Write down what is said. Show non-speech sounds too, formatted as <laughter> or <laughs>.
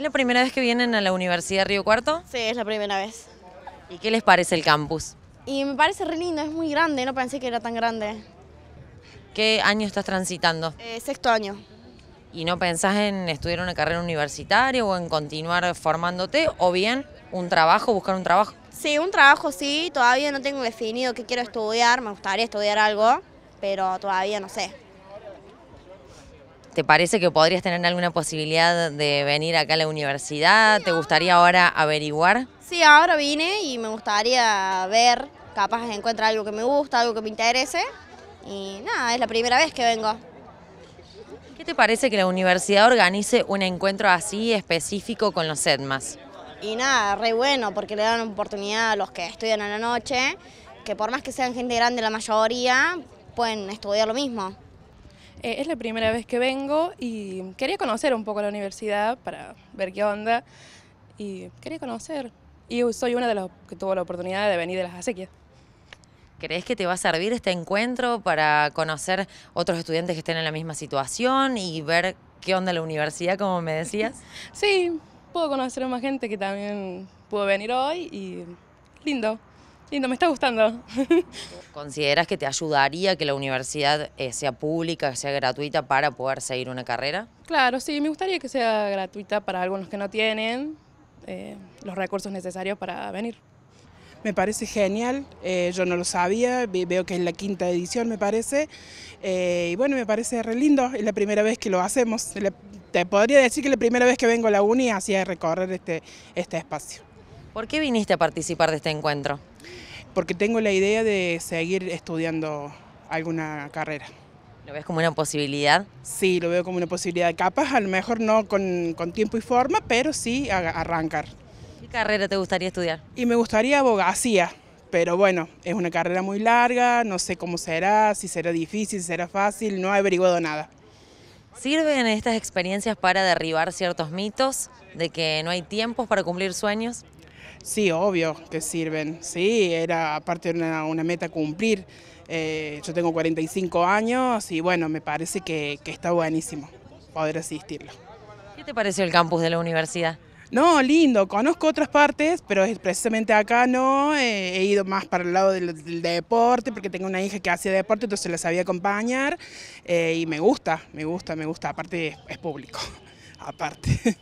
¿Es la primera vez que vienen a la Universidad de Río Cuarto? Sí, es la primera vez. ¿Y qué les parece el campus? Y me parece re lindo, es muy grande, no pensé que era tan grande. ¿Qué año estás transitando? Eh, sexto año. ¿Y no pensás en estudiar una carrera universitaria o en continuar formándote o bien un trabajo, buscar un trabajo? Sí, un trabajo sí, todavía no tengo definido qué quiero estudiar, me gustaría estudiar algo, pero todavía no sé. ¿Te parece que podrías tener alguna posibilidad de venir acá a la universidad? ¿Te gustaría ahora averiguar? Sí, ahora vine y me gustaría ver, capaz de encontrar algo que me gusta, algo que me interese. Y nada, es la primera vez que vengo. ¿Qué te parece que la universidad organice un encuentro así específico con los SEDMAS? Y nada, re bueno, porque le dan oportunidad a los que estudian en la noche, que por más que sean gente grande la mayoría, pueden estudiar lo mismo. Eh, es la primera vez que vengo y quería conocer un poco la universidad para ver qué onda y quería conocer. Y soy una de las que tuvo la oportunidad de venir de las acequias. ¿Crees que te va a servir este encuentro para conocer otros estudiantes que estén en la misma situación y ver qué onda la universidad, como me decías? <laughs> sí, puedo conocer a más gente que también pudo venir hoy y lindo. Lindo, me está gustando. <laughs> ¿Consideras que te ayudaría que la universidad eh, sea pública, sea gratuita para poder seguir una carrera? Claro, sí, me gustaría que sea gratuita para algunos que no tienen eh, los recursos necesarios para venir. Me parece genial, eh, yo no lo sabía, veo que es la quinta edición me parece, y bueno, me parece re lindo, es la primera vez que lo hacemos, te podría decir que es la primera vez que vengo a la uni hacía recorrer este, este espacio. ¿Por qué viniste a participar de este encuentro? Porque tengo la idea de seguir estudiando alguna carrera. ¿Lo ves como una posibilidad? Sí, lo veo como una posibilidad. Capaz, a lo mejor no con, tiempo y forma, pero sí arrancar. ¿Qué carrera te gustaría estudiar? Y me gustaría abogacía, pero bueno, es una carrera muy larga, no sé cómo será, si será difícil, si será fácil, no he averiguado nada. ¿Sirven estas experiencias para derribar ciertos mitos de que no hay tiempos para cumplir sueños? Sí, obvio que sirven, sí, era aparte de una meta cumplir. Eh, yo tengo 45 años y bueno, me parece que, está buenísimo poder asistirlo. ¿Qué te pareció el campus de la universidad? No, lindo, conozco otras partes, pero precisamente acá no, eh, he ido más para el lado del, deporte, porque tengo una hija que hace deporte, entonces la sabía acompañar, eh, y me gusta, me gusta, me gusta, aparte es público, <laughs> aparte.